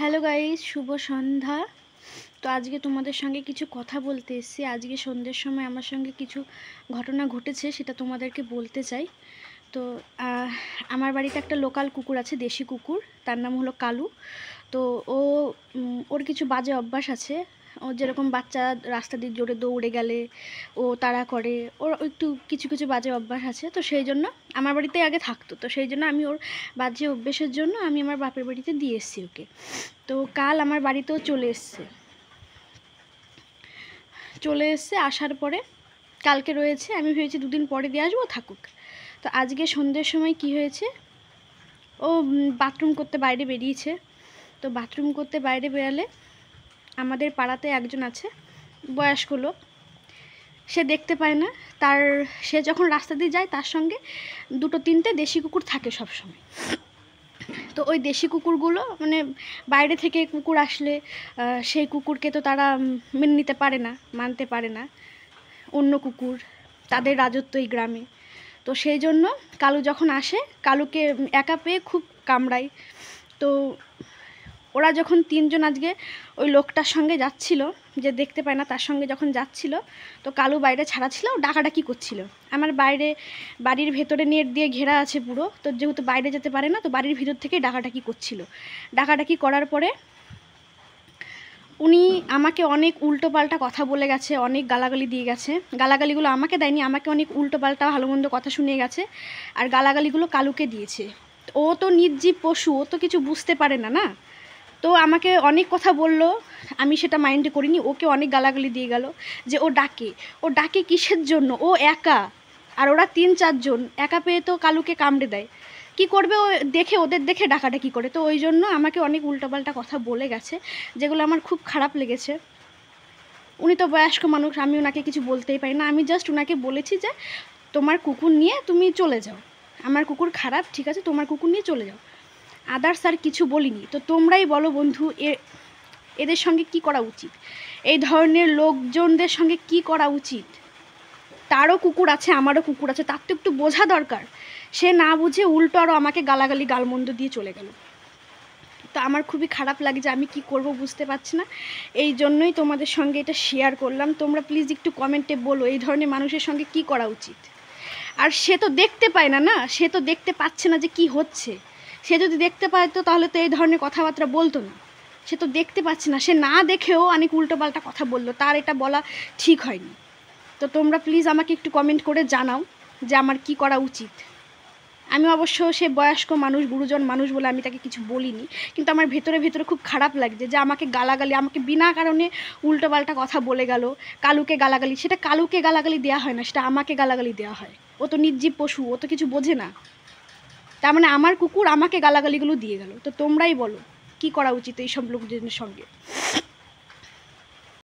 hello guys শুভ সন্ধ্যা তো আজকে তোমাদের সঙ্গে কিছু কথা বলতে এসেছি আজকে সন্ধ্যের সময় আমার সঙ্গে কিছু ঘটনা ঘটেছে সেটা তোমাদেরকে বলতে চাই তো আমার বাড়িতে একটা লোকাল কুকুর আছে দেশি কুকুর তার নাম হলো কালু তো ও ওর কিছু বাজে অভ্যাস আছে ও যেরকম বাচ্চা রাস্তা দিয়ে জোরে দৌড়ে গেলে ও তাড়া করে ওর একটু কিছু কিছু বাজে অভ্যাস আছে তো সেই জন্য আমার বাড়িতে আগে থাকতো তো সেই জন্য আমি ওর বাজে অভ্যেসের জন্য আমি আমার বাপের বাড়িতে দিয়ে এসেছি ওকে তো কাল আমার বাড়িতেও চলে এসছে চলে এসছে আসার পরে কালকে রয়েছে আমি ভেবেছি দুদিন পরে দিয়ে আসবো থাকুক তো আজকে সন্ধ্যের সময় কি হয়েছে ও বাথরুম করতে বাইরে বেরিয়েছে তো বাথরুম করতে বাইরে বেরালে আমাদের পাড়াতে একজন আছে বয়স্ক লোক সে দেখতে পায় না তার সে যখন রাস্তা দিয়ে যায় তার সঙ্গে দুটো তিনটে দেশি কুকুর থাকে সব সময় তো ওই দেশি কুকুরগুলো মানে বাইরে থেকে কুকুর আসলে সেই কুকুরকে তো তারা মেনে নিতে পারে না মানতে পারে না অন্য কুকুর তাদের রাজত্ব এই গ্রামে তো সেই জন্য কালু যখন আসে কালুকে একা পেয়ে খুব কামড়ায় তো ওরা যখন তিনজন আজকে ওই লোকটার সঙ্গে যাচ্ছিল যে দেখতে পায় না তার সঙ্গে যখন যাচ্ছিল তো কালু বাইরে ছাড়া ছিল ডাকাডাকি করছিল আমার বাইরে বাড়ির ভেতরে নেট দিয়ে ঘেরা আছে পুরো তো যেহেতু বাইরে যেতে পারে না তো বাড়ির ভিতর থেকেই ডাকাডাকি করছিল ডাকাডাকি করার পরে উনি আমাকে অনেক উল্টো পাল্টা কথা বলে গেছে অনেক গালাগালি দিয়ে গেছে গালাগালিগুলো আমাকে দেয়নি আমাকে অনেক উল্টো পাল্টা ভালো মন্দ কথা শুনিয়ে গেছে আর গালাগালিগুলো কালুকে দিয়েছে ও তো নির্জীব পশু ও তো কিছু বুঝতে পারে না না তো আমাকে অনেক কথা বলল আমি সেটা মাইন্ডে করিনি ওকে অনেক গালাগালি দিয়ে গেল যে ও ডাকে ও ডাকে কিসের জন্য ও একা আর ওরা তিন চারজন একা পেয়ে তো কালুকে কামড়ে দেয় কি করবে ও দেখে ওদের দেখে ডাকাটা কি করে তো ওই জন্য আমাকে অনেক উল্টোপাল্টা কথা বলে গেছে যেগুলো আমার খুব খারাপ লেগেছে উনি তো বয়স্ক মানুষ আমি ওনাকে কিছু বলতেই পারি না আমি জাস্ট ওনাকে বলেছি যে তোমার কুকুর নিয়ে তুমি চলে যাও আমার কুকুর খারাপ ঠিক আছে তোমার কুকুর নিয়ে চলে যাও আদার্স আর কিছু বলিনি তো তোমরাই বলো বন্ধু এ এদের সঙ্গে কি করা উচিত এই ধরনের লোকজনদের সঙ্গে কি করা উচিত তারও কুকুর আছে আমারও কুকুর আছে তার তো একটু বোঝা দরকার সে না বুঝে উল্টো আরও আমাকে গালাগালি গালমন্দ দিয়ে চলে গেল তো আমার খুবই খারাপ লাগে যে আমি কি করব বুঝতে পারছি না এই জন্যই তোমাদের সঙ্গে এটা শেয়ার করলাম তোমরা প্লিজ একটু কমেন্টে বলো এই ধরনের মানুষের সঙ্গে কি করা উচিত আর সে তো দেখতে পায় না না সে তো দেখতে পাচ্ছে না যে কি হচ্ছে সে যদি দেখতে পাইতো তাহলে তো এই ধরনের কথাবার্তা বলতো না সে তো দেখতে পাচ্ছে না সে না দেখেও অনেক উল্টোপাল্টা কথা বলল তার এটা বলা ঠিক হয়নি তো তোমরা প্লিজ আমাকে একটু কমেন্ট করে জানাও যে আমার কি করা উচিত আমি অবশ্য সে বয়স্ক মানুষ গুরুজন মানুষ বলে আমি তাকে কিছু বলিনি কিন্তু আমার ভেতরে ভেতরে খুব খারাপ লাগছে যে আমাকে গালাগালি আমাকে বিনা কারণে উল্টোপাল্টা কথা বলে গেল কালুকে গালাগালি সেটা কালুকে গালাগালি দেওয়া হয় না সেটা আমাকে গালাগালি দেওয়া হয় ও তো নির্জীব পশু ও তো কিছু বোঝে না তার মানে আমার কুকুর আমাকে গালাগালিগুলো দিয়ে গেল তো তোমরাই বলো কি করা উচিত এইসব লোকজনের সঙ্গে